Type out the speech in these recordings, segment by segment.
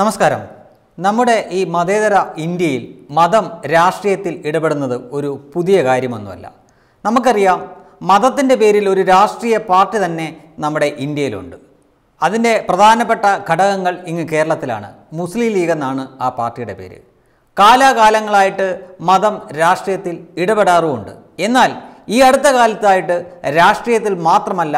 നമസ്കാരം നമ്മുടെ ഈ മതേതര ഇന്ത്യയിൽ മതം രാഷ്ട്രീയത്തിൽ ഇടപെടുന്നത് ഒരു പുതിയ കാര്യമൊന്നുമല്ല നമുക്കറിയാം മതത്തിൻ്റെ പേരിൽ ഒരു രാഷ്ട്രീയ പാർട്ടി തന്നെ നമ്മുടെ ഇന്ത്യയിലുണ്ട് അതിൻ്റെ പ്രധാനപ്പെട്ട ഘടകങ്ങൾ ഇങ്ങ് കേരളത്തിലാണ് മുസ്ലിം ലീഗ് എന്നാണ് ആ പാർട്ടിയുടെ പേര് കാലാകാലങ്ങളായിട്ട് മതം രാഷ്ട്രീയത്തിൽ ഇടപെടാറുമുണ്ട് എന്നാൽ ഈ അടുത്ത കാലത്തായിട്ട് രാഷ്ട്രീയത്തിൽ മാത്രമല്ല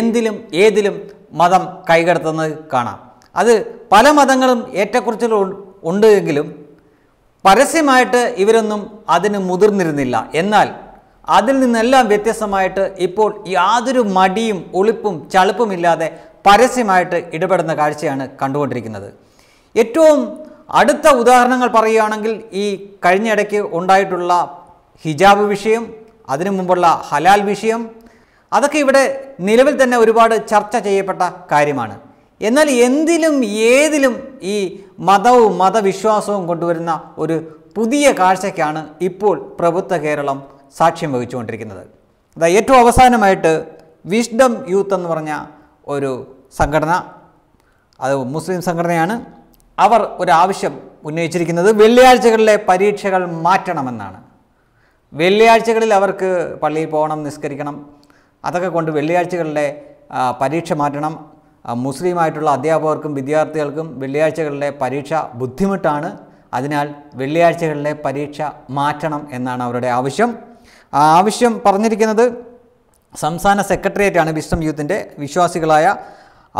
എന്തിലും ഏതിലും മതം കൈകടത്തുന്നത് കാണാം അത് പല മതങ്ങളും ഏറ്റക്കുറിച്ചിൽ ഉണ്ട് എങ്കിലും പരസ്യമായിട്ട് ഇവരൊന്നും അതിന് മുതിർന്നിരുന്നില്ല എന്നാൽ അതിൽ നിന്നെല്ലാം വ്യത്യസ്തമായിട്ട് ഇപ്പോൾ യാതൊരു മടിയും ഒളിപ്പും ചളുപ്പുമില്ലാതെ പരസ്യമായിട്ട് ഇടപെടുന്ന കാഴ്ചയാണ് കണ്ടുകൊണ്ടിരിക്കുന്നത് ഏറ്റവും അടുത്ത ഉദാഹരണങ്ങൾ പറയുകയാണെങ്കിൽ ഈ കഴിഞ്ഞിടയ്ക്ക് ഉണ്ടായിട്ടുള്ള ഹിജാബ് വിഷയം അതിനു മുമ്പുള്ള ഹലാൽ വിഷയം അതൊക്കെ ഇവിടെ നിലവിൽ തന്നെ ഒരുപാട് ചർച്ച ചെയ്യപ്പെട്ട കാര്യമാണ് എന്നാൽ എന്തിലും ഏതിലും ഈ മതവും മതവിശ്വാസവും കൊണ്ടുവരുന്ന ഒരു പുതിയ കാഴ്ചയ്ക്കാണ് ഇപ്പോൾ പ്രബുദ്ധ കേരളം സാക്ഷ്യം വഹിച്ചുകൊണ്ടിരിക്കുന്നത് അതായത് ഏറ്റവും അവസാനമായിട്ട് വിഷ്ഡം യൂത്ത് എന്ന് പറഞ്ഞ ഒരു സംഘടന അത് മുസ്ലിം സംഘടനയാണ് അവർ ഒരു ആവശ്യം ഉന്നയിച്ചിരിക്കുന്നത് വെള്ളിയാഴ്ചകളിലെ പരീക്ഷകൾ മാറ്റണമെന്നാണ് വെള്ളിയാഴ്ചകളിൽ അവർക്ക് പള്ളിയിൽ പോകണം നിസ്കരിക്കണം അതൊക്കെ കൊണ്ട് വെള്ളിയാഴ്ചകളിലെ പരീക്ഷ മാറ്റണം മുസ്ലിമായിട്ടുള്ള അധ്യാപകർക്കും വിദ്യാർത്ഥികൾക്കും വെള്ളിയാഴ്ചകളിലെ പരീക്ഷ ബുദ്ധിമുട്ടാണ് അതിനാൽ വെള്ളിയാഴ്ചകളിലെ പരീക്ഷ മാറ്റണം എന്നാണ് അവരുടെ ആവശ്യം ആ ആവശ്യം പറഞ്ഞിരിക്കുന്നത് സംസ്ഥാന സെക്രട്ടേറിയറ്റാണ് വിശ്വം യൂത്തിൻ്റെ വിശ്വാസികളായ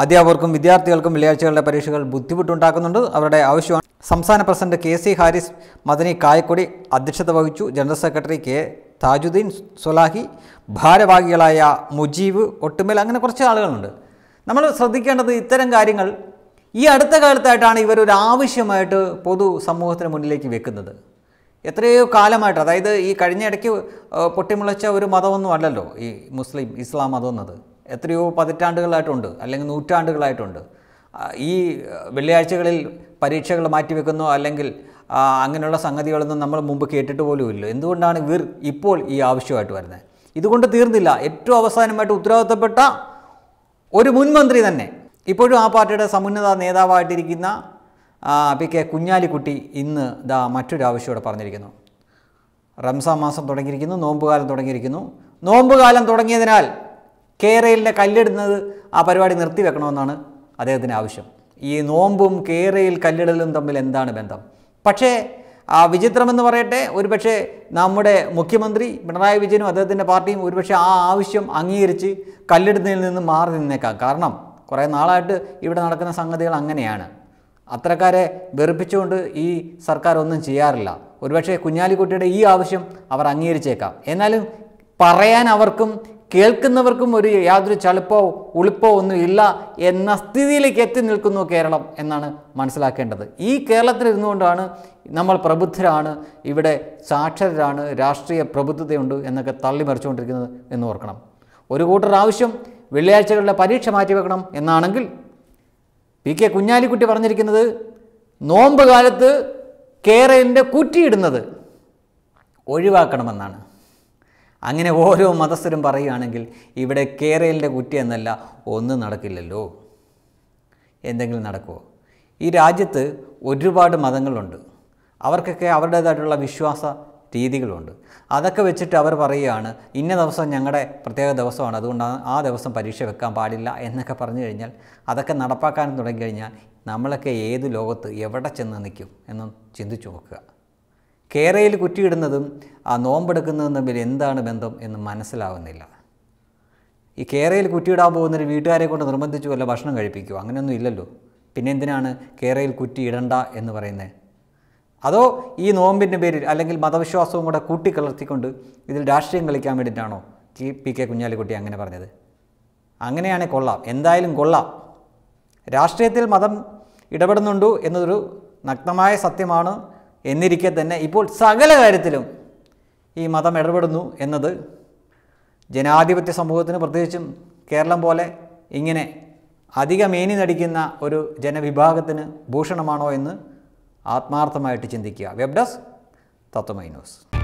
അധ്യാപകർക്കും വിദ്യാർത്ഥികൾക്കും വെള്ളിയാഴ്ചകളുടെ പരീക്ഷകൾ ബുദ്ധിമുട്ടുണ്ടാക്കുന്നുണ്ട് അവരുടെ ആവശ്യമാണ് സംസ്ഥാന president K C Haris Madani Kayakkodi അധ്യക്ഷത വഹിച്ചു general secretary K Thajuddeen Swalahi ഭാരവാഹികളായ മുജീബ് ഒട്ടുമേൽ അങ്ങനെ കുറച്ച് ആളുകളുണ്ട് നമ്മൾ ശ്രദ്ധിക്കേണ്ടത് ഇത്തരം കാര്യങ്ങൾ ഈ അടുത്ത കാലത്തായിട്ടാണ് ഇവരൊരു ആവശ്യമായിട്ട് പൊതു സമൂഹത്തിന് മുന്നിലേക്ക് വെക്കുന്നത് എത്രയോ കാലമായിട്ട് അതായത് ഈ കഴിഞ്ഞ ഇടയ്ക്ക് പൊട്ടിമുളച്ച ഒരു മതമൊന്നും അല്ലല്ലോ ഈ മുസ്ലിം ഇസ്ലാം മതം എന്നത് എത്രയോ പതിറ്റാണ്ടുകളായിട്ടുണ്ട് അല്ലെങ്കിൽ നൂറ്റാണ്ടുകളായിട്ടുണ്ട് ഈ വെള്ളിയാഴ്ചകളിൽ പരീക്ഷകൾ മാറ്റിവെക്കുന്നു അല്ലെങ്കിൽ അങ്ങനെയുള്ള സംഗതികളൊന്നും നമ്മൾ മുമ്പ് കേട്ടിട്ട് പോലുമില്ല എന്തുകൊണ്ടാണ് ഇവർ ഇപ്പോൾ ഈ ആവശ്യമായിട്ട് വരുന്നത് ഇതുകൊണ്ട് തീർന്നില്ല ഏറ്റവും അവസാനമായിട്ട് ഉത്തരവാദിത്തപ്പെട്ട ഒരു മുൻമന്ത്രി തന്നെ ഇപ്പോഴും ആ പാർട്ടിയുടെ സമുന്നത നേതാവായിട്ടിരിക്കുന്ന പി കെ കുഞ്ഞാലിക്കുട്ടി ഇന്ന് ദാ മറ്റൊരു ആവശ്യമോടെ പറഞ്ഞിരിക്കുന്നു റംസാം മാസം തുടങ്ങിയിരിക്കുന്നു നോമ്പുകാലം തുടങ്ങിയിരിക്കുന്നു നോമ്പുകാലം തുടങ്ങിയതിനാൽ കേരയിലിൻ്റെ കല്ലിടുന്നത് ആ പരിപാടി നിർത്തിവെക്കണമെന്നാണ് അദ്ദേഹത്തിൻ്റെ ആവശ്യം ഈ നോമ്പും കേരയിൽ കല്ലിടലും തമ്മിൽ എന്താണ് ബന്ധം പക്ഷേ ആ വിചിത്രമെന്ന് പറയട്ടെ ഒരുപക്ഷെ നമ്മുടെ മുഖ്യമന്ത്രി പിണറായി വിജയനും അദ്ദേഹത്തിൻ്റെ പാർട്ടിയും ഒരുപക്ഷെ ആ ആവശ്യം അംഗീകരിച്ച് കല്ലെടുത്തതിൽ നിന്ന് മാറി നിന്നേക്കാം കാരണം കുറേ നാളായിട്ട് ഇവിടെ നടക്കുന്ന സംഗതികൾ അങ്ങനെയാണ് അത്തരക്കാരെ വെറുപ്പിച്ചുകൊണ്ട് ഈ സർക്കാർ ഒന്നും ചെയ്യാറില്ല ഒരുപക്ഷെ കുഞ്ഞാലിക്കുട്ടിയുടെ ഈ ആവശ്യം അവർ അംഗീകരിച്ചേക്കാം എന്നാലും പറയാൻ അവർക്കും കേൾക്കുന്നവർക്കും ഒരു യാതൊരു ചളുപ്പോ ഉളുപ്പോ ഒന്നും ഇല്ല എന്ന സ്ഥിതിയിലേക്ക് എത്തി നിൽക്കുന്നു കേരളം എന്നാണ് മനസ്സിലാക്കേണ്ടത് ഈ കേരളത്തിൽ ഇരുന്നുകൊണ്ടാണ് നമ്മൾ പ്രബുദ്ധരാണ് ഇവിടെ സാക്ഷരരാണ് രാഷ്ട്രീയ പ്രബുദ്ധതയുണ്ട് എന്നൊക്കെ തള്ളിമറിച്ചുകൊണ്ടിരിക്കുന്നത് എന്ന് ഓർക്കണം ഒരു കൂട്ടർ ആവശ്യം വെള്ളിയാഴ്ചകളിലെ പരീക്ഷ മാറ്റിവെക്കണം എന്നാണെങ്കിൽ പി കെ കുഞ്ഞാലിക്കുട്ടി പറഞ്ഞിരിക്കുന്നത് നോമ്പ് കാലത്ത് കേരളിൻ്റെ കുറ്റിയിടുന്നത് ഒഴിവാക്കണമെന്നാണ് അങ്ങനെ ഓരോ മതസ്ഥരും പറയുകയാണെങ്കിൽ ഇവിടെ കേരളിൻ്റെ കുറ്റി എന്നല്ല ഒന്നും നടക്കില്ലല്ലോ എന്തെങ്കിലും നടക്കുമോ ഈ രാജ്യത്ത് ഒരുപാട് മതങ്ങളുണ്ട് അവർക്കൊക്കെ അവരുടേതായിട്ടുള്ള വിശ്വാസ രീതികളുണ്ട് അതൊക്കെ വെച്ചിട്ട് അവർ പറയുകയാണ് ഇന്ന ദിവസം ഞങ്ങളുടെ പ്രത്യേക ദിവസമാണ് അതുകൊണ്ട് ആ ദിവസം പരീക്ഷ വെക്കാൻ പാടില്ല എന്നൊക്കെ പറഞ്ഞു കഴിഞ്ഞാൽ അതൊക്കെ നടപ്പാക്കാൻ തുടങ്ങി കഴിഞ്ഞാൽ നമ്മളൊക്കെ ഏത് ലോകത്ത് എവിടെ ചെന്ന് നിൽക്കും എന്ന് ചിന്തിച്ചു നോക്കുക കേരയിൽ കുറ്റിയിടുന്നതും ആ നോമ്പെടുക്കുന്നതും തമ്മിൽ എന്താണ് ബന്ധം എന്ന് മനസ്സിലാവുന്നില്ല ഈ കേരയിൽ കുറ്റിയിടാൻ പോകുന്നൊരു വീട്ടുകാരെ കൊണ്ട് നിർബന്ധിച്ചു വല്ല ഭക്ഷണം കഴിപ്പിക്കുക അങ്ങനെയൊന്നും ഇല്ലല്ലോ പിന്നെ എന്തിനാണ് കേരയിൽ കുറ്റിയിടണ്ട എന്ന് പറയുന്നത് അതോ ഈ നോമ്പിൻ്റെ പേരിൽ അല്ലെങ്കിൽ മതവിശ്വാസവും കൂടെ കൂട്ടിക്കലർത്തിക്കൊണ്ട് ഇതിൽ രാഷ്ട്രീയം കളിക്കാൻ വേണ്ടിയിട്ടാണോ പി കെ കുഞ്ഞാലിക്കുട്ടി അങ്ങനെ പറഞ്ഞത് അങ്ങനെയാണെ കൊള്ളാം എന്തായാലും കൊള്ളാം രാഷ്ട്രീയത്തിൽ മതം ഇടപെടുന്നുണ്ടോ എന്നതൊരു നഗ്നമായ സത്യമാണ് എന്നിരിക്കെ തന്നെ ഇപ്പോൾ സകല കാര്യത്തിലും ഈ മതം ഇടപെടുന്നു എന്നത് ജനാധിപത്യ സമൂഹത്തിന് പ്രത്യേകിച്ചും കേരളം പോലെ ഇങ്ങനെ ഏനി നടിക്കുന്ന ഒരു ജനവിഭാഗത്തിന് ഭൂഷണമാണോ എന്ന് ആത്മാർത്ഥമായിട്ട് ചിന്തിക്കുക വെബ് ഡെസ്ക്